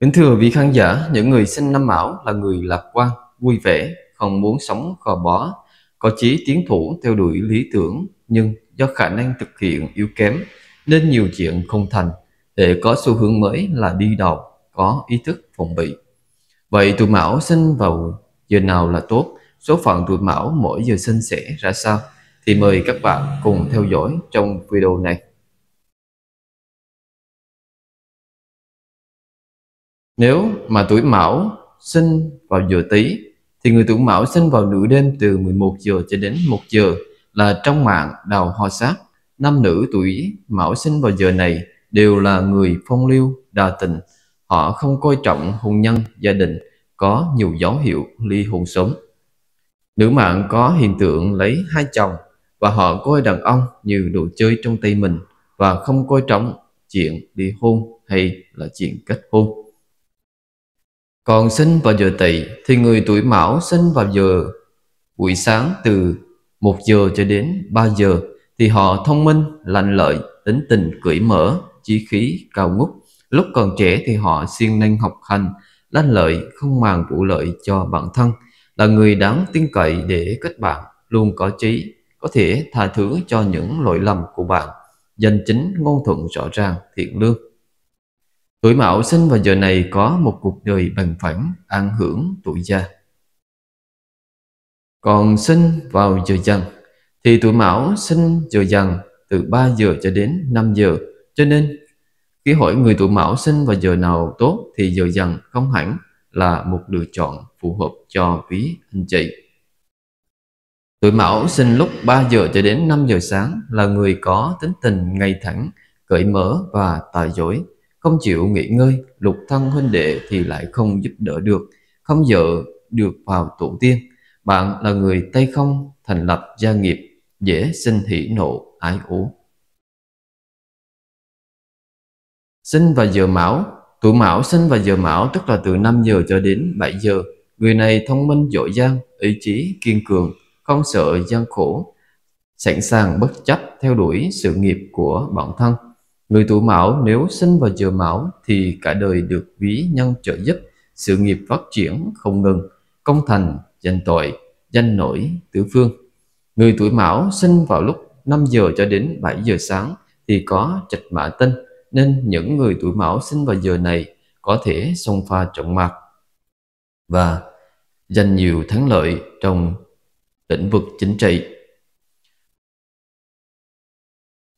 Kính thưa vị khán giả, những người sinh năm mão là người lạc quan, vui vẻ, không muốn sống gò bó, có chí tiến thủ theo đuổi lý tưởng, nhưng do khả năng thực hiện yếu kém nên nhiều chuyện không thành, để có xu hướng mới là đi đầu, có ý thức phòng bị. Vậy tuổi mão sinh vào giờ nào là tốt? Số phận tuổi mão mỗi giờ sinh sẽ ra sao? Thì mời các bạn cùng theo dõi trong video này. Nếu mà tuổi Mão sinh vào giờ Tý thì người tuổi Mão sinh vào nửa đêm từ 11 giờ cho đến 1 giờ là trong mạng đào hoa sát. Nam nữ tuổi Mão sinh vào giờ này đều là người phong lưu, đa tình. Họ không coi trọng hôn nhân, gia đình, có nhiều dấu hiệu ly hôn sớm. Nữ mạng có hiện tượng lấy hai chồng và họ coi đàn ông như đồ chơi trong tay mình và không coi trọng chuyện ly hôn hay là chuyện kết hôn. Còn sinh vào giờ tỵ thì người tuổi mão sinh vào giờ buổi sáng từ 1 giờ cho đến 3 giờ thì họ thông minh, lành lợi, tính tình cởi mở, chí khí cao ngút. Lúc còn trẻ thì họ siêng năng học hành, lanh lợi, không màng vụ lợi cho bản thân, là người đáng tin cậy để kết bạn, luôn có trí, có thể tha thứ cho những lỗi lầm của bạn, danh chính ngôn thuận rõ ràng, thiện lương. Tuổi mão sinh vào giờ này có một cuộc đời bằng phẳng, an hưởng tuổi gia. Còn sinh vào giờ dần thì tuổi mão sinh giờ dần từ 3 giờ cho đến 5 giờ. Cho nên khi hỏi người tuổi mão sinh vào giờ nào tốt thì giờ dần không hẳn là một lựa chọn phù hợp cho quý anh chị. Tuổi mão sinh lúc 3 giờ cho đến 5 giờ sáng là người có tính tình ngay thẳng, cởi mở và tài giỏi. Không chịu nghỉ ngơi, lục thân huynh đệ thì lại không giúp đỡ được, không dựa được vào tổ tiên. Bạn là người Tây không thành lập gia nghiệp, dễ sinh hỉ nộ, ái ố. Sinh và giờ mão Tuổi mão sinh và giờ mão tức là từ 5 giờ cho đến 7 giờ. Người này thông minh dội giang, ý chí kiên cường, không sợ gian khổ, sẵn sàng bất chấp theo đuổi sự nghiệp của bản thân. Người tuổi mão nếu sinh vào giờ mão thì cả đời được ví nhân trợ giúp, sự nghiệp phát triển không ngừng, công thành, danh tội, danh nổi, tứ phương. Người tuổi mão sinh vào lúc 5 giờ cho đến 7 giờ sáng thì có trạch mã tinh, nên những người tuổi mão sinh vào giờ này có thể xông pha trọng mạc và giành nhiều thắng lợi trong lĩnh vực chính trị.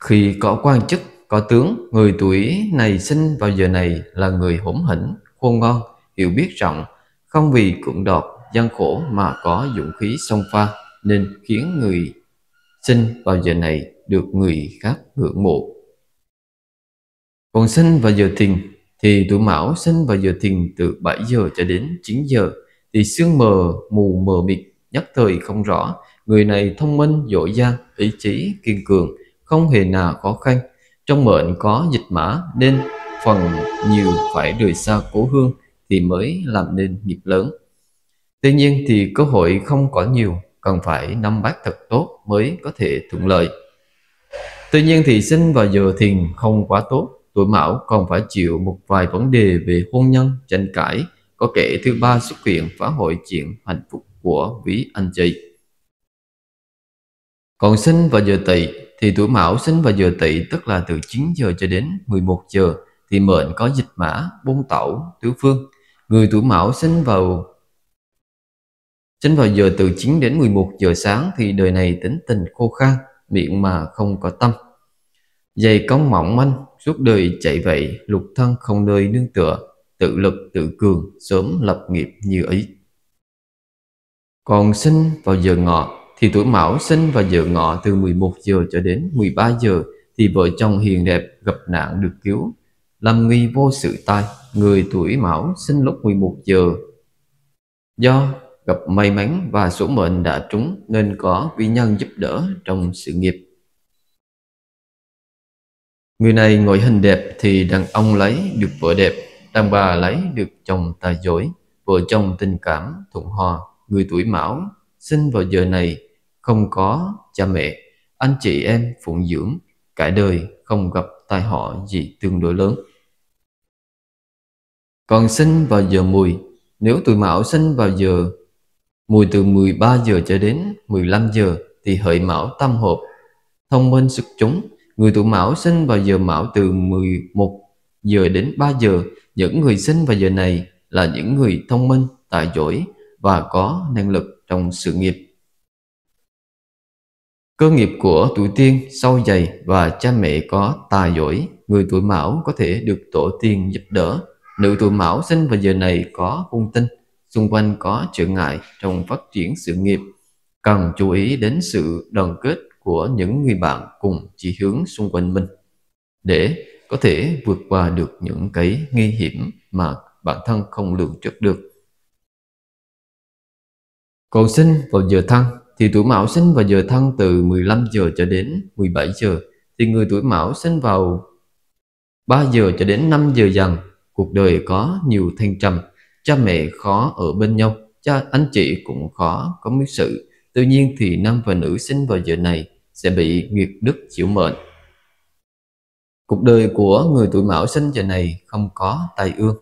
Khi có quan chức có tướng người tuổi này sinh vào giờ này là người hỗn hỉnh, khôn ngoan, hiểu biết rộng, không vì cưỡng đoạt, gian khổ mà có dũng khí xông pha nên khiến người sinh vào giờ này được người khác ngưỡng mộ. Còn sinh vào giờ thìn thì tuổi mão sinh vào giờ thìn từ 7 giờ cho đến 9 giờ thì sương mờ, mù mờ mịt, nhất thời không rõ. Người này thông minh, dội dang, ý chí, kiên cường, không hề nào khó khăn, trong mệnh có dịch mã nên phần nhiều phải rời xa cố hương thì mới làm nên nghiệp lớn. Tuy nhiên thì cơ hội không có nhiều, cần phải nắm bắt thật tốt mới có thể thuận lợi. Tuy nhiên thì sinh vào giờ thìn không quá tốt, tuổi mão còn phải chịu một vài vấn đề về hôn nhân, tranh cãi, có kẻ thứ ba xuất hiện phá hội chuyện hạnh phúc của quý anh chị. Còn sinh vào giờ tỵ thì tuổi Mão sinh vào giờ Tỵ tức là từ 9 giờ cho đến 11 giờ thì mệnh có dịch mã, bôn tẩu, tứ phương. Người tuổi Mão sinh vào sinh vào giờ từ 9 đến 11 giờ sáng thì đời này tính tình khô khan, miệng mà không có tâm. Dày cong mỏng manh, suốt đời chạy vậy, lục thân không nơi nương tựa, tự lực tự cường, sớm lập nghiệp như ý. Còn sinh vào giờ ngọ thì tuổi Mão sinh vào giờ ngọ từ 11 giờ cho đến 13 giờ thì vợ chồng hiền đẹp gặp nạn được cứu, làm nguy vô sự tai. Người tuổi Mão sinh lúc 11 giờ do gặp may mắn và số mệnh đã trúng nên có quý nhân giúp đỡ trong sự nghiệp. Người này ngồi hình đẹp thì đàn ông lấy được vợ đẹp, đàn bà lấy được chồng tài giỏi, vợ chồng tình cảm thuận hòa, người tuổi Mão sinh vào giờ này không có cha mẹ, anh chị em phụng dưỡng, cả đời không gặp tai họa gì tương đối lớn. Còn sinh vào giờ mùi, nếu tuổi mão sinh vào giờ mùi từ 13 giờ cho đến 15 giờ thì hợi mão tâm hợp, thông minh sực chúng. Người tuổi mão sinh vào giờ mão từ 11 giờ đến 3 giờ, những người sinh vào giờ này là những người thông minh, tài giỏi và có năng lực trong sự nghiệp. Cơ nghiệp của tuổi tiên sâu dày và cha mẹ có tài giỏi, người tuổi mão có thể được tổ tiên giúp đỡ. Nữ tuổi mão sinh vào giờ này có hung tinh, xung quanh có trở ngại trong phát triển sự nghiệp. Cần chú ý đến sự đoàn kết của những người bạn cùng chỉ hướng xung quanh mình để có thể vượt qua được những cái nguy hiểm mà bản thân không lường trước được. Cầu sinh vào giờ thăng thì tuổi mão sinh vào giờ thân từ 15 giờ cho đến 17 giờ thì người tuổi mão sinh vào 3 giờ cho đến 5 giờ dần cuộc đời có nhiều thanh trầm cha mẹ khó ở bên nhau cha anh chị cũng khó có mối sự tuy nhiên thì nam và nữ sinh vào giờ này sẽ bị nghiệt đức chịu mệnh cuộc đời của người tuổi mão sinh giờ này không có tài ương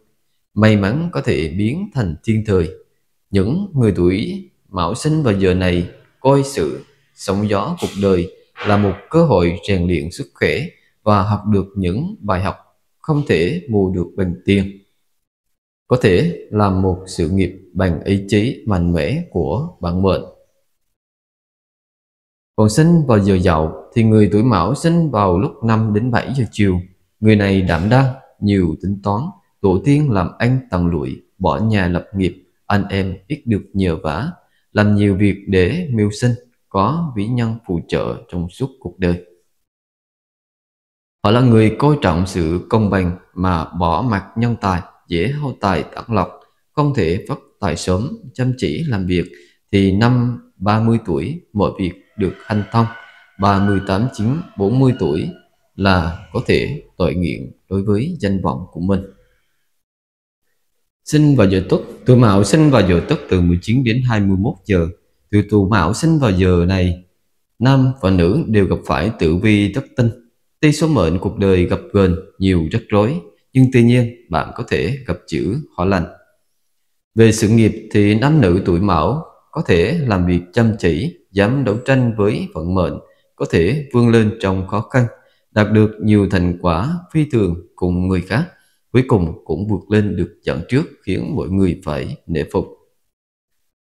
may mắn có thể biến thành thiên thời những người tuổi mão sinh vào giờ này coi sự sóng gió cuộc đời là một cơ hội rèn luyện sức khỏe và học được những bài học không thể mua được bằng tiền. Có thể làm một sự nghiệp bằng ý chí mạnh mẽ của bản mệnh. Còn sinh vào giờ dậu thì người tuổi mão sinh vào lúc 5 đến 7 giờ chiều. Người này đảm đang, nhiều tính toán, tổ tiên làm anh tầng lụi, bỏ nhà lập nghiệp, anh em ít được nhờ vả, làm nhiều việc để mưu sinh, có vĩ nhân phù trợ trong suốt cuộc đời. Họ là người coi trọng sự công bằng mà bỏ mặt nhân tài, dễ hao tài tản lọc, không thể phát tài sớm, chăm chỉ làm việc thì năm 30 tuổi mọi việc được hanh thông, 38 chín 40 tuổi là có thể tội nghiện đối với danh vọng của mình sinh vào giờ tốt tuổi mão sinh vào giờ tốt từ 19 đến 21 giờ từ tuổi mão sinh vào giờ này nam và nữ đều gặp phải tử vi thất tinh tuy số mệnh cuộc đời gặp gần nhiều rắc rối nhưng tuy nhiên bạn có thể gặp chữ họ lành về sự nghiệp thì nam nữ tuổi mão có thể làm việc chăm chỉ dám đấu tranh với vận mệnh có thể vươn lên trong khó khăn đạt được nhiều thành quả phi thường cùng người khác cuối cùng cũng vượt lên được trận trước khiến mọi người phải nể phục.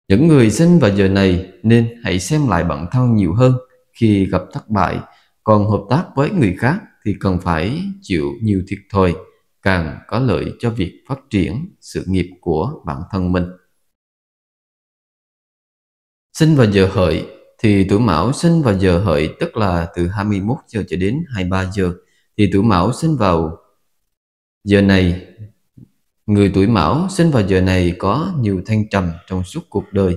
Những người sinh vào giờ này nên hãy xem lại bản thân nhiều hơn khi gặp thất bại, còn hợp tác với người khác thì cần phải chịu nhiều thiệt thòi, càng có lợi cho việc phát triển sự nghiệp của bản thân mình. Sinh vào giờ hợi thì tuổi mão sinh vào giờ hợi tức là từ 21 giờ cho đến 23 giờ thì tuổi mão sinh vào Giờ này, người tuổi mão sinh vào giờ này có nhiều thanh trầm trong suốt cuộc đời.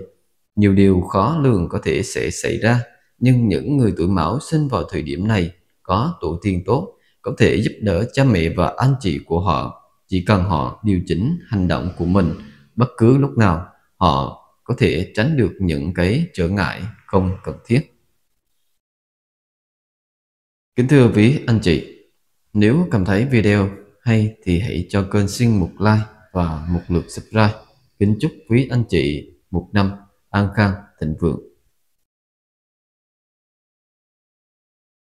Nhiều điều khó lường có thể sẽ xảy ra, nhưng những người tuổi mão sinh vào thời điểm này có tổ tiên tốt, có thể giúp đỡ cha mẹ và anh chị của họ. Chỉ cần họ điều chỉnh hành động của mình bất cứ lúc nào, họ có thể tránh được những cái trở ngại không cần thiết. Kính thưa quý anh chị, nếu cảm thấy video hay thì hãy cho kênh xin một like và một lượt subscribe. Kính chúc quý anh chị một năm an khang thịnh vượng.